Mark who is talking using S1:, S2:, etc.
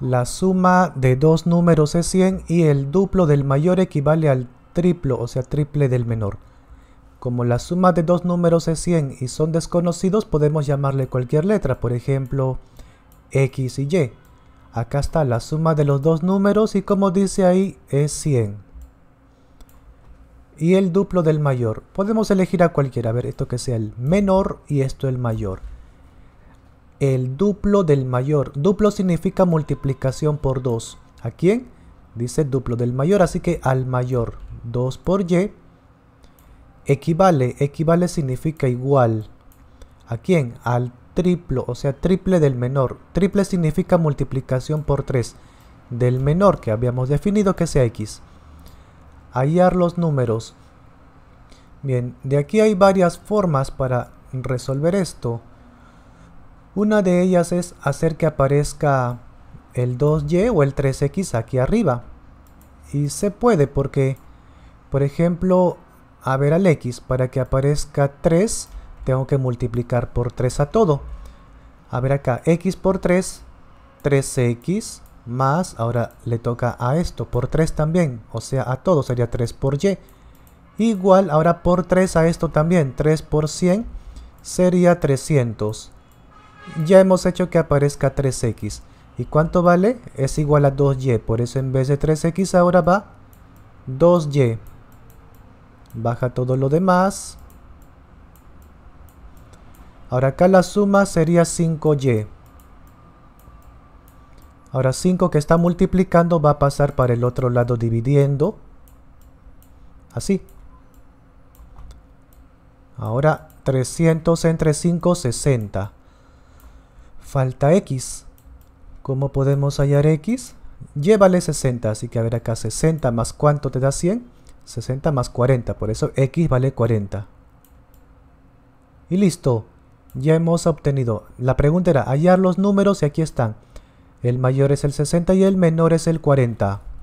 S1: La suma de dos números es 100 y el duplo del mayor equivale al triplo, o sea, triple del menor. Como la suma de dos números es 100 y son desconocidos, podemos llamarle cualquier letra, por ejemplo, x y y. Acá está la suma de los dos números y como dice ahí, es 100. Y el duplo del mayor. Podemos elegir a cualquiera, a ver, esto que sea el menor y esto el mayor el duplo del mayor. Duplo significa multiplicación por 2. ¿A quién? Dice duplo del mayor, así que al mayor. 2 por y equivale. Equivale significa igual. ¿A quién? Al triplo, o sea, triple del menor. Triple significa multiplicación por 3 del menor que habíamos definido que sea x. Hallar los números. Bien, de aquí hay varias formas para resolver esto. Una de ellas es hacer que aparezca el 2y o el 3x aquí arriba. Y se puede porque, por ejemplo, a ver al x, para que aparezca 3, tengo que multiplicar por 3 a todo. A ver acá, x por 3, 3x más, ahora le toca a esto, por 3 también, o sea, a todo sería 3 por y. Igual, ahora por 3 a esto también, 3 por 100 sería 300 ya hemos hecho que aparezca 3x. ¿Y cuánto vale? Es igual a 2y, por eso en vez de 3x ahora va 2y. Baja todo lo demás. Ahora acá la suma sería 5y. Ahora 5 que está multiplicando va a pasar para el otro lado dividiendo. Así. Ahora 300 entre 5, 60. Falta X. ¿Cómo podemos hallar X? Llévale 60, así que a ver acá 60 más cuánto te da 100. 60 más 40, por eso X vale 40. Y listo, ya hemos obtenido. La pregunta era hallar los números y aquí están. El mayor es el 60 y el menor es el 40.